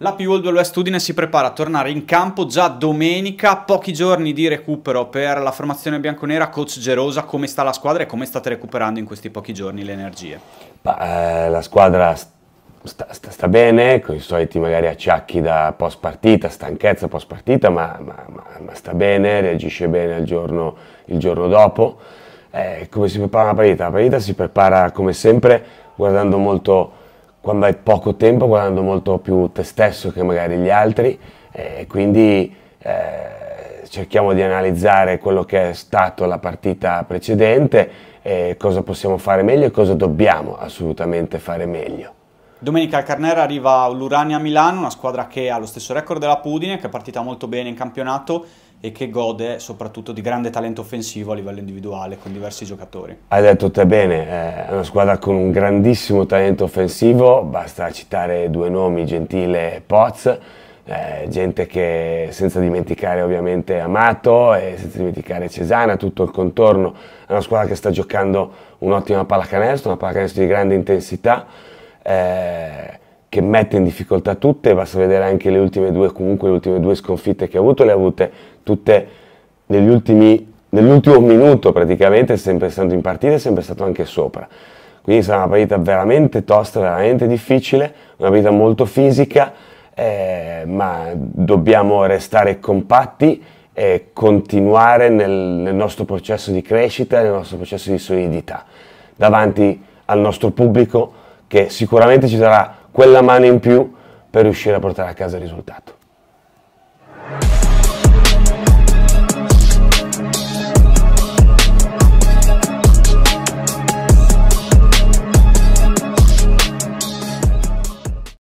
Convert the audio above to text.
La P-World West si prepara a tornare in campo già domenica, pochi giorni di recupero per la formazione bianconera. Coach Gerosa, come sta la squadra e come state recuperando in questi pochi giorni le energie? Bah, eh, la squadra sta, sta, sta, bene, con i soliti magari acciacchi da post partita, stanchezza post partita, ma, ma, ma, ma sta bene, reagisce bene il giorno, il giorno dopo. Eh, come si prepara una partita? La partita si prepara come sempre guardando molto quando hai poco tempo guardando molto più te stesso che magari gli altri eh, e quindi eh, cerchiamo di analizzare quello che è stato la partita precedente e eh, cosa possiamo fare meglio e cosa dobbiamo assolutamente fare meglio. Domenica al Carnera arriva l'Urania Milano, una squadra che ha lo stesso record della Pudine, che è partita molto bene in campionato e che gode soprattutto di grande talento offensivo a livello individuale con diversi giocatori. Hai detto te bene, eh, è una squadra con un grandissimo talento offensivo, basta citare due nomi, Gentile e Poz, eh, gente che senza dimenticare ovviamente Amato e senza dimenticare Cesana, tutto il contorno, è una squadra che sta giocando un'ottima pallacanestro, una pallacanestro di grande intensità eh, che mette in difficoltà tutte, basta vedere anche le ultime due, comunque le ultime due sconfitte che ha avuto, le ha avute tutte ultimi, nell'ultimo minuto praticamente, sempre stato in partita e sempre stato anche sopra. Quindi sarà una partita veramente tosta, veramente difficile, una partita molto fisica, eh, ma dobbiamo restare compatti e continuare nel, nel, nostro processo di crescita, nel nostro processo di solidità davanti al nostro pubblico, che sicuramente ci sarà quella mano in più per riuscire a portare a casa il risultato.